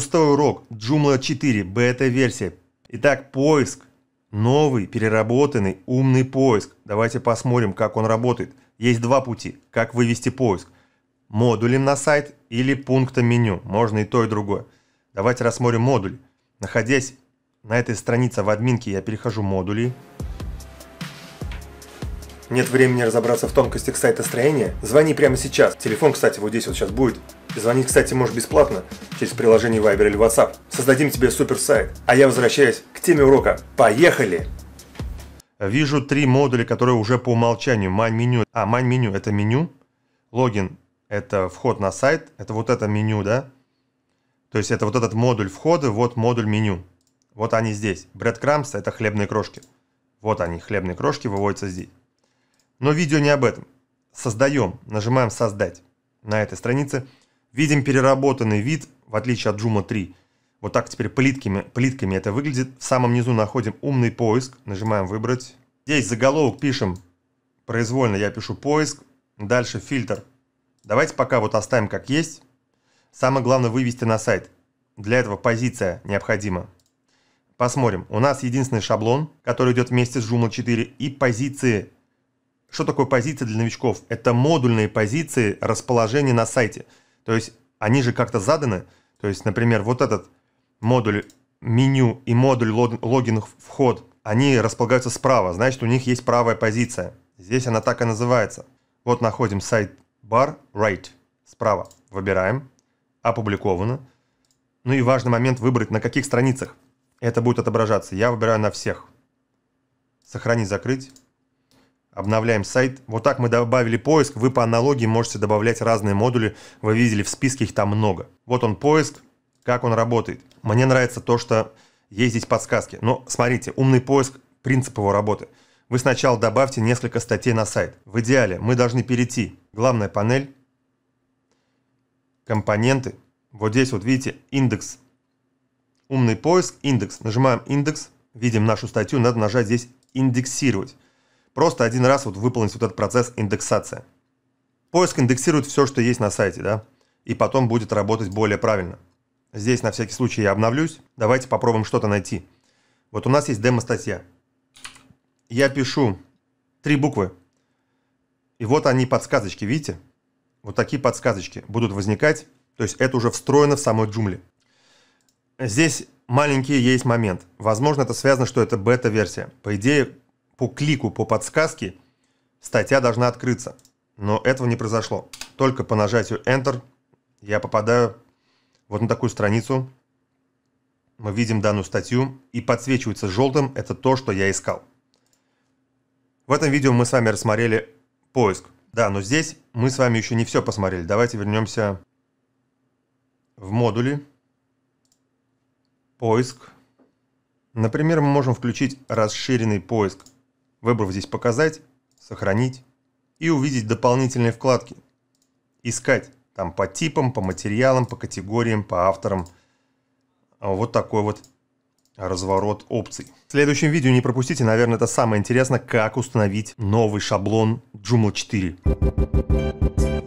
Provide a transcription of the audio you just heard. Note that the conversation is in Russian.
Шестой урок. Joomla 4. Бета-версия. Итак, поиск. Новый, переработанный, умный поиск. Давайте посмотрим, как он работает. Есть два пути, как вывести поиск. Модулем на сайт или пунктом меню. Можно и то, и другое. Давайте рассмотрим модуль. Находясь на этой странице в админке, я перехожу модули. Нет времени разобраться в тонкостях сайта строения. Звони прямо сейчас. Телефон, кстати, вот здесь вот сейчас будет. Звонить, кстати, можешь бесплатно через приложение Viber или WhatsApp. Создадим тебе супер сайт, А я возвращаюсь к теме урока. Поехали! Вижу три модуля, которые уже по умолчанию. Мань меню. А, мань меню это меню. Логин это вход на сайт. Это вот это меню, да? То есть это вот этот модуль входа, вот модуль меню. Вот они здесь. Бред Крамс это хлебные крошки. Вот они, хлебные крошки выводятся здесь. Но видео не об этом. Создаем. Нажимаем создать на этой странице. Видим переработанный вид, в отличие от Joomla 3. Вот так теперь плитками, плитками это выглядит. В самом низу находим умный поиск, нажимаем выбрать. Здесь заголовок пишем произвольно, я пишу поиск, дальше фильтр. Давайте пока вот оставим как есть. Самое главное вывести на сайт. Для этого позиция необходима. Посмотрим. У нас единственный шаблон, который идет вместе с Joomla 4 и позиции. Что такое позиция для новичков? Это модульные позиции расположения на сайте – то есть они же как-то заданы. То есть, например, вот этот модуль меню и модуль логин вход, они располагаются справа, значит у них есть правая позиция. Здесь она так и называется. Вот находим сайт бар right справа. Выбираем. Опубликовано. Ну и важный момент выбрать на каких страницах это будет отображаться. Я выбираю на всех. Сохранить, закрыть обновляем сайт. Вот так мы добавили поиск. Вы по аналогии можете добавлять разные модули. Вы видели, в списке их там много. Вот он поиск, как он работает. Мне нравится то, что есть здесь подсказки. Но смотрите, умный поиск, принцип его работы. Вы сначала добавьте несколько статей на сайт. В идеале мы должны перейти. Главная панель, компоненты. Вот здесь вот видите индекс. Умный поиск, индекс. Нажимаем индекс, видим нашу статью, надо нажать здесь индексировать просто один раз вот выполнить вот этот процесс индексации. Поиск индексирует все, что есть на сайте, да, и потом будет работать более правильно. Здесь на всякий случай я обновлюсь. Давайте попробуем что-то найти. Вот у нас есть демо-статья. Я пишу три буквы. И вот они подсказочки, видите? Вот такие подсказочки будут возникать. То есть это уже встроено в самой джумле. Здесь маленький есть момент. Возможно, это связано, что это бета-версия. По идее, по клику, по подсказке статья должна открыться. Но этого не произошло. Только по нажатию Enter я попадаю вот на такую страницу. Мы видим данную статью и подсвечивается желтым. Это то, что я искал. В этом видео мы с вами рассмотрели поиск. Да, но здесь мы с вами еще не все посмотрели. Давайте вернемся в модули. Поиск. Например, мы можем включить расширенный поиск выбрав здесь «Показать», «Сохранить» и увидеть дополнительные вкладки. Искать там по типам, по материалам, по категориям, по авторам. А, вот такой вот разворот опций. В следующем видео не пропустите, наверное, это самое интересное, как установить новый шаблон Joomla 4.